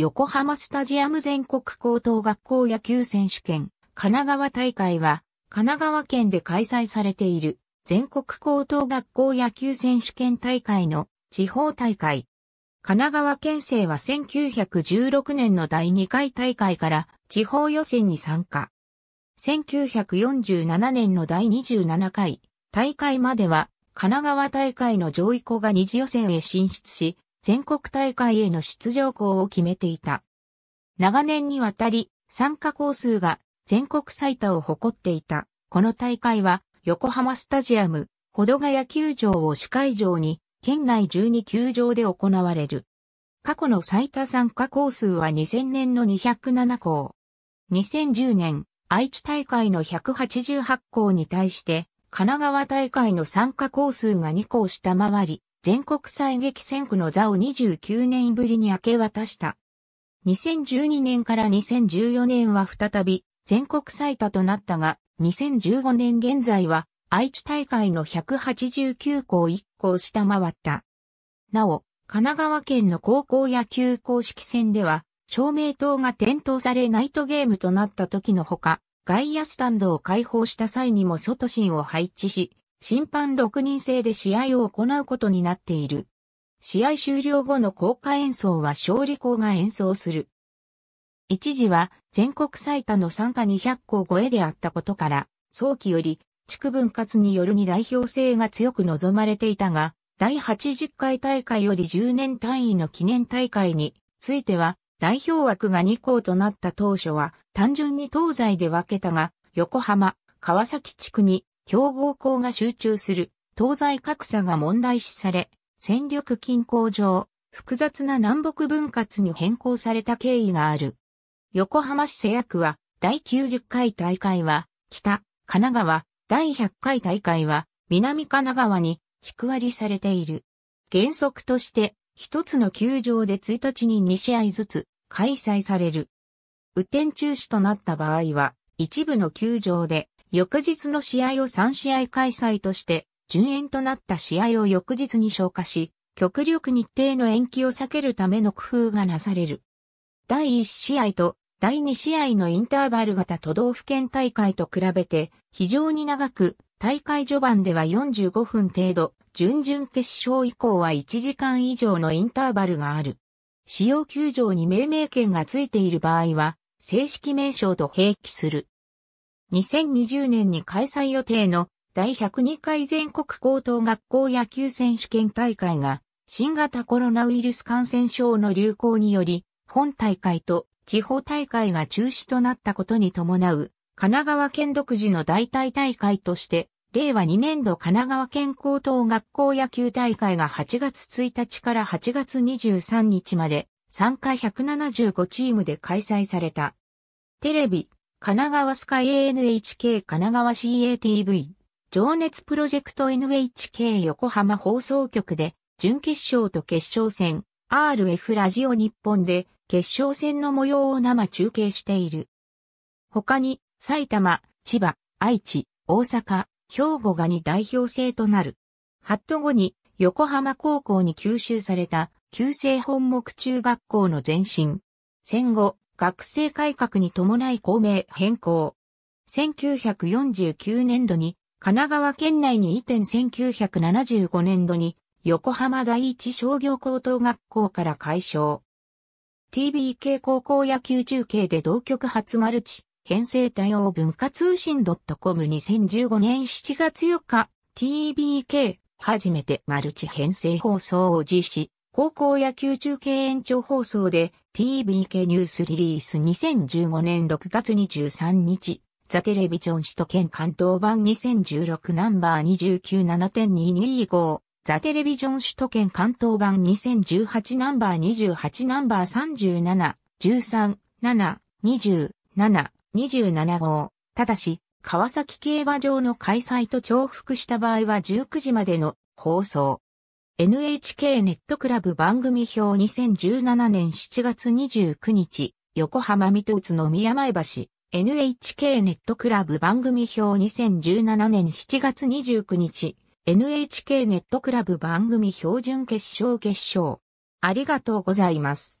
横浜スタジアム全国高等学校野球選手権、神奈川大会は、神奈川県で開催されている、全国高等学校野球選手権大会の地方大会。神奈川県政は1916年の第2回大会から地方予選に参加。1947年の第27回大会までは神奈川大会の上位校が二次予選へ進出し、全国大会への出場校を決めていた。長年にわたり参加校数が全国最多を誇っていた。この大会は横浜スタジアム、保土ヶ谷球場を主会場に県内12球場で行われる。過去の最多参加校数は2000年の207校。2010年、愛知大会の188校に対して、神奈川大会の参加校数が2校下回り、全国最激戦区の座を29年ぶりに明け渡した。2012年から2014年は再び全国最多となったが、2015年現在は愛知大会の189校1校下回った。なお、神奈川県の高校野球公式戦では、照明灯が点灯されナイトゲームとなった時のほか、外野スタンドを開放した際にも外心を配置し、審判6人制で試合を行うことになっている。試合終了後の効果演奏は勝利校が演奏する。一時は全国最多の参加200校超えであったことから、早期より地区分割によるに代表性が強く望まれていたが、第80回大会より10年単位の記念大会については、代表枠が2校となった当初は単純に東西で分けたが、横浜、川崎地区に強豪校が集中する東西格差が問題視され、戦力均衡上、複雑な南北分割に変更された経緯がある。横浜市瀬谷区は、第90回大会は、北、神奈川、第100回大会は、南神奈川に、地区割りされている。原則として、一つの球場で1日に2試合ずつ、開催される。雨天中止となった場合は、一部の球場で、翌日の試合を3試合開催として、順延となった試合を翌日に消化し、極力日程の延期を避けるための工夫がなされる。第1試合と第2試合のインターバル型都道府県大会と比べて非常に長く、大会序盤では45分程度、準々決勝以降は1時間以上のインターバルがある。使用球場に命名権がついている場合は、正式名称と併記する。2020年に開催予定の第102回全国高等学校野球選手権大会が新型コロナウイルス感染症の流行により本大会と地方大会が中止となったことに伴う神奈川県独自の代替大会として令和2年度神奈川県高等学校野球大会が8月1日から8月23日まで参加175チームで開催された。テレビ、神奈川スカイ NHK 神奈川 CATV 情熱プロジェクト NHK 横浜放送局で準決勝と決勝戦 RF ラジオ日本で決勝戦の模様を生中継している。他に埼玉、千葉、愛知、大阪、兵庫がに代表制となる。ハット後に横浜高校に吸収された旧制本木中学校の前身。戦後、学生改革に伴い校名変更。1949年度に神奈川県内に移転1975年度に横浜第一商業高等学校から解消。TBK 高校野球中継で同局初マルチ、編成対応文化通信 .com2015 年7月4日、TBK 初めてマルチ編成放送を実施、高校野球中継延長放送で TBK ニュースリリース2015年6月23日、ザテレビジョン首都圏関東版2016ナンバー297.225、ザテレビジョン首都圏関東版2018ナンバー28ナンバー37、13、7、20、7、27号。ただし、川崎競馬場の開催と重複した場合は19時までの放送。NHK ネットクラブ番組表2017年7月29日、横浜水戸宇都宮前橋、NHK ネットクラブ番組表2017年7月29日、NHK ネットクラブ番組標準決勝決勝。ありがとうございます。